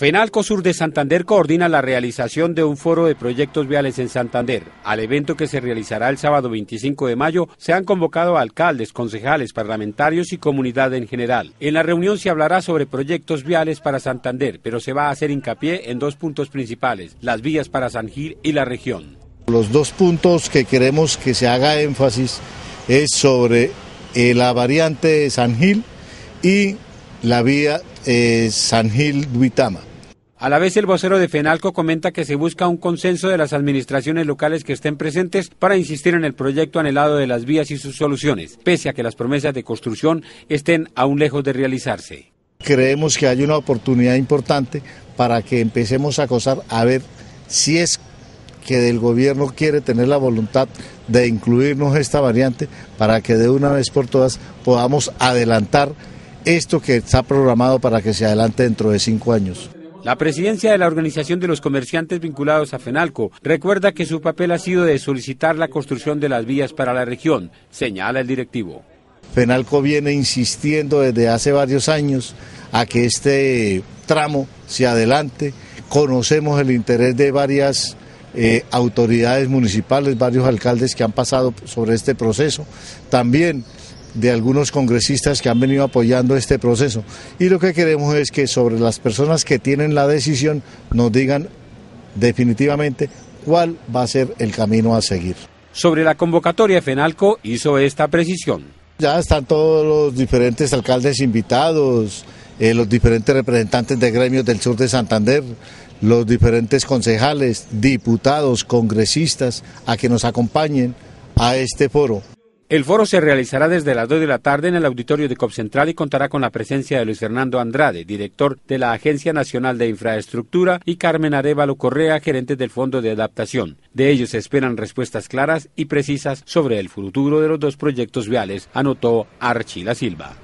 FENALCO Sur de Santander coordina la realización de un foro de proyectos viales en Santander. Al evento que se realizará el sábado 25 de mayo se han convocado alcaldes, concejales, parlamentarios y comunidad en general. En la reunión se hablará sobre proyectos viales para Santander, pero se va a hacer hincapié en dos puntos principales, las vías para San Gil y la región. Los dos puntos que queremos que se haga énfasis es sobre eh, la variante San Gil y la vía eh, San Gil-Duitama. A la vez, el vocero de FENALCO comenta que se busca un consenso de las administraciones locales que estén presentes para insistir en el proyecto anhelado de las vías y sus soluciones, pese a que las promesas de construcción estén aún lejos de realizarse. Creemos que hay una oportunidad importante para que empecemos a acosar a ver si es que el gobierno quiere tener la voluntad de incluirnos esta variante para que de una vez por todas podamos adelantar esto que está programado para que se adelante dentro de cinco años. La presidencia de la Organización de los Comerciantes vinculados a FENALCO recuerda que su papel ha sido de solicitar la construcción de las vías para la región, señala el directivo. FENALCO viene insistiendo desde hace varios años a que este tramo se adelante. Conocemos el interés de varias eh, autoridades municipales, varios alcaldes que han pasado sobre este proceso. También de algunos congresistas que han venido apoyando este proceso. Y lo que queremos es que sobre las personas que tienen la decisión nos digan definitivamente cuál va a ser el camino a seguir. Sobre la convocatoria, FENALCO hizo esta precisión. Ya están todos los diferentes alcaldes invitados, eh, los diferentes representantes de gremios del sur de Santander, los diferentes concejales, diputados, congresistas, a que nos acompañen a este foro. El foro se realizará desde las 2 de la tarde en el auditorio de COP Central y contará con la presencia de Luis Fernando Andrade, director de la Agencia Nacional de Infraestructura, y Carmen Arevalo Correa, gerente del Fondo de Adaptación. De ellos se esperan respuestas claras y precisas sobre el futuro de los dos proyectos viales, anotó Archila Silva.